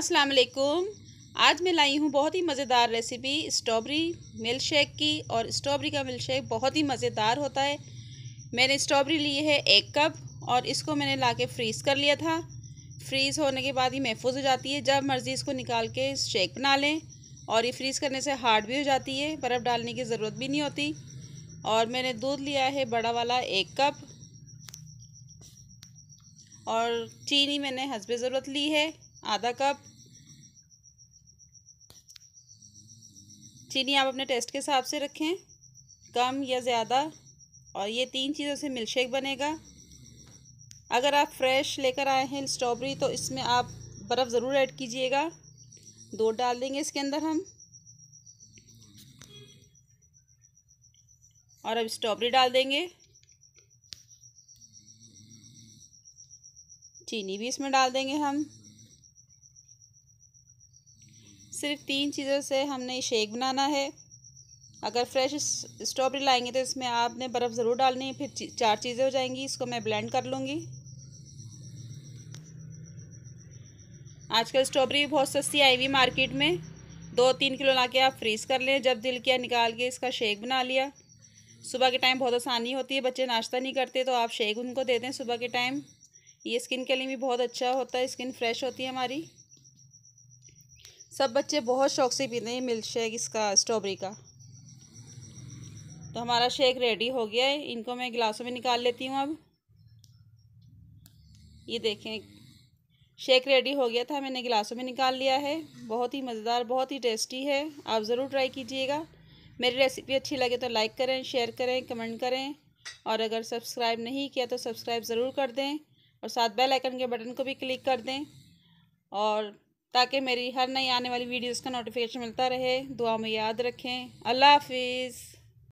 अस्सलाम वालेकुम आज मैं लाई हूँ बहुत ही मज़ेदार रेसिपी स्ट्रॉबेरी मिल्क शेक की और स्ट्रॉबेरी का मिल्क शेक बहुत ही मज़ेदार होता है मैंने स्ट्रॉबेरी ली है एक कप और इसको मैंने ला के फ्रीज़ कर लिया था फ्रीज़ होने के बाद ही महफूज हो जाती है जब मर्ज़ी इसको निकाल के शेक बना लें और ये फ्रीज़ करने से हार्ड भी हो जाती है बर्फ़ डालने की ज़रूरत भी नहीं होती और मैंने दूध लिया है बड़ा वाला एक कप और चीनी मैंने हंसबे ज़रूरत ली है आधा कप चीनी आप अपने टेस्ट के हिसाब से रखें कम या ज़्यादा और ये तीन चीज़ों से मिल्कशेक बनेगा अगर आप फ्रेश लेकर आए हैं स्ट्रॉबेरी तो इसमें आप बर्फ़ ज़रूर ऐड कीजिएगा दूध डाल देंगे इसके अंदर हम और अब स्ट्रॉबेरी डाल देंगे चीनी भी इसमें डाल देंगे हम सिर्फ तीन चीज़ों से हमने शेक बनाना है अगर फ्रेश स्ट्रॉबेरी लाएंगे तो इसमें आपने बर्फ़ ज़रूर डालनी है फिर चार चीज़ें हो जाएंगी इसको मैं ब्लेंड कर लूँगी आजकल स्ट्रॉबेरी बहुत सस्ती आई हुई मार्केट में दो तीन किलो ला के आप फ्रीज़ कर लें जब दिल किया निकाल के इसका शेक बना लिया सुबह के टाइम बहुत आसानी होती है बच्चे नाश्ता नहीं करते तो आप शेक उनको दे दें सुबह के टाइम ये स्किन के लिए भी बहुत अच्छा होता है स्किन फ्रेश होती है हमारी सब बच्चे बहुत शौक से पीते हैं मिल्क शेक इसका स्ट्रॉबेरी का तो हमारा शेक रेडी हो गया है इनको मैं गिलासों में निकाल लेती हूँ अब ये देखें शेक रेडी हो गया था मैंने गिलासों में निकाल लिया है बहुत ही मज़ेदार बहुत ही टेस्टी है आप ज़रूर ट्राई कीजिएगा मेरी रेसिपी अच्छी लगे तो लाइक करें शेयर करें कमेंट करें और अगर सब्सक्राइब नहीं किया तो सब्सक्राइब ज़रूर कर दें और साथ बेल आइकन के बटन को भी क्लिक कर दें और ताकि मेरी हर नई आने वाली वीडियोस का नोटिफिकेशन मिलता रहे दुआ में याद रखें अल्लाह हाफिज़